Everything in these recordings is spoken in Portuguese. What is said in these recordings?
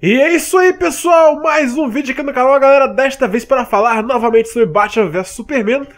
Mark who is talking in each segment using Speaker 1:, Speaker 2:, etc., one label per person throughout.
Speaker 1: E é isso aí, pessoal! Mais um vídeo aqui no canal, galera, desta vez para falar novamente sobre Batman vs Superman,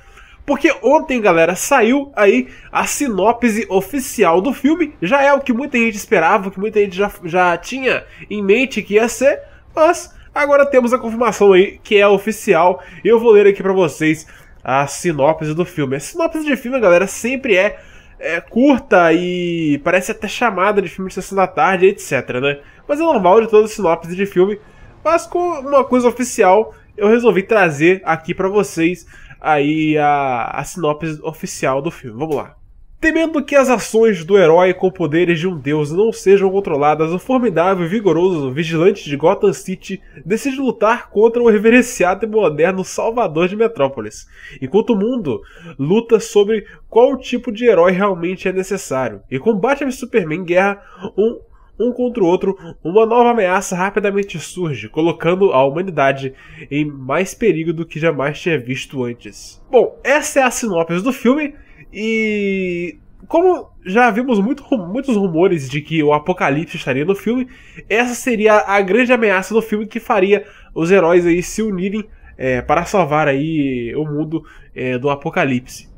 Speaker 1: porque ontem, galera, saiu aí a sinopse oficial do filme, já é o que muita gente esperava, o que muita gente já, já tinha em mente que ia ser, mas agora temos a confirmação aí, que é oficial, e eu vou ler aqui para vocês a sinopse do filme. A sinopse de filme, galera, sempre é é, curta e parece até chamada de filme de sessão da tarde, etc, né? Mas é normal de toda sinopse de filme. Mas com uma coisa oficial, eu resolvi trazer aqui para vocês aí a, a sinopse oficial do filme. Vamos lá. Temendo que as ações do herói com poderes de um deus não sejam controladas, o formidável e vigoroso vigilante de Gotham City decide lutar contra o reverenciado e moderno salvador de Metrópolis, enquanto o mundo luta sobre qual tipo de herói realmente é necessário, e combate a Superman guerra um, um contra o outro, uma nova ameaça rapidamente surge, colocando a humanidade em mais perigo do que jamais tinha visto antes. Bom, essa é a sinopse do filme. E como já vimos muito, muitos rumores de que o Apocalipse estaria no filme, essa seria a grande ameaça do filme que faria os heróis aí se unirem é, para salvar aí o mundo é, do Apocalipse,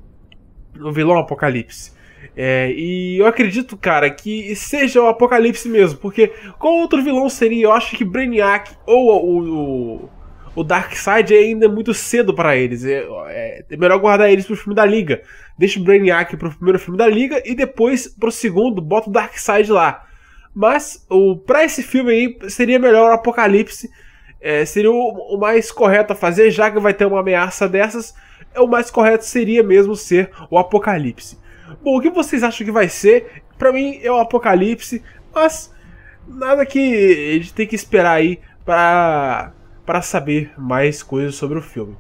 Speaker 1: o vilão Apocalipse. É, e eu acredito, cara, que seja o Apocalipse mesmo, porque qual outro vilão seria? Eu acho que Brainiac ou o o Darkseid é ainda é muito cedo para eles. É, é, é, melhor guardar eles pro filme da Liga. Deixa o Brainiac pro primeiro filme da Liga e depois pro segundo bota o Darkseid lá. Mas o para esse filme aí seria melhor o Apocalipse. É, seria o, o, mais correto a fazer, já que vai ter uma ameaça dessas. É, o mais correto seria mesmo ser o Apocalipse. Bom, o que vocês acham que vai ser? Para mim é o Apocalipse, mas nada que a gente tem que esperar aí para para saber mais coisas sobre o filme.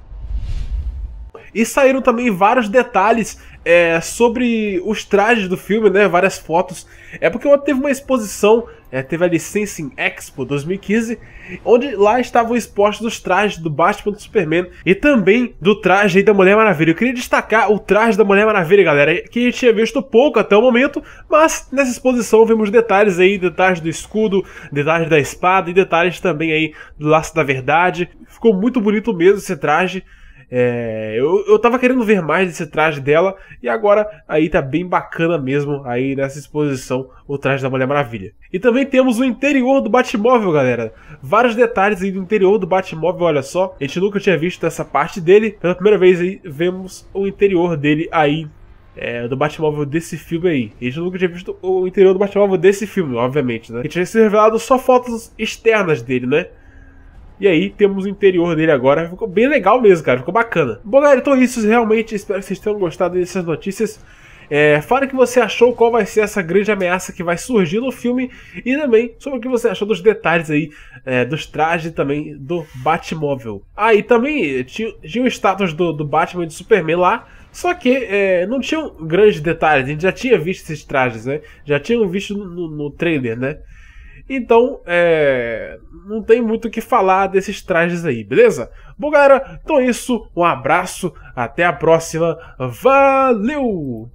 Speaker 1: E saíram também vários detalhes é, sobre os trajes do filme, né? Várias fotos. É porque teve uma exposição, é, teve a Licensing Expo 2015, onde lá estavam expostos os trajes do Batman do Superman e também do traje da Mulher Maravilha. Eu queria destacar o traje da Mulher Maravilha, galera, que a gente tinha visto pouco até o momento, mas nessa exposição vimos detalhes aí, detalhes do escudo, detalhes da espada e detalhes também aí do laço da verdade. Ficou muito bonito mesmo esse traje. É, eu, eu tava querendo ver mais desse traje dela e agora aí tá bem bacana mesmo aí nessa exposição o traje da Mulher Maravilha. E também temos o interior do Batmóvel, galera. Vários detalhes aí do interior do Batmóvel, olha só. A gente nunca tinha visto essa parte dele. Pela primeira vez aí vemos o interior dele aí é, do Batmóvel desse filme aí. A gente nunca tinha visto o interior do Batmóvel desse filme, obviamente, né? A gente tinha revelado só fotos externas dele, né? E aí temos o interior dele agora. Ficou bem legal mesmo, cara. Ficou bacana. Bom, galera, então é isso. Realmente espero que vocês tenham gostado dessas notícias. É, fala o que você achou, qual vai ser essa grande ameaça que vai surgir no filme e também sobre o que você achou dos detalhes aí, é, dos trajes também do Batmóvel. Ah, e também eh, tinha, tinha o status do, do Batman e do Superman lá, só que é, não tinham grandes detalhes, a gente já tinha visto esses trajes, né? Já tinham visto no, no trailer, né? Então, é, não tem muito o que falar desses trajes aí, beleza? Bom, galera, então é isso. Um abraço, até a próxima. Valeu!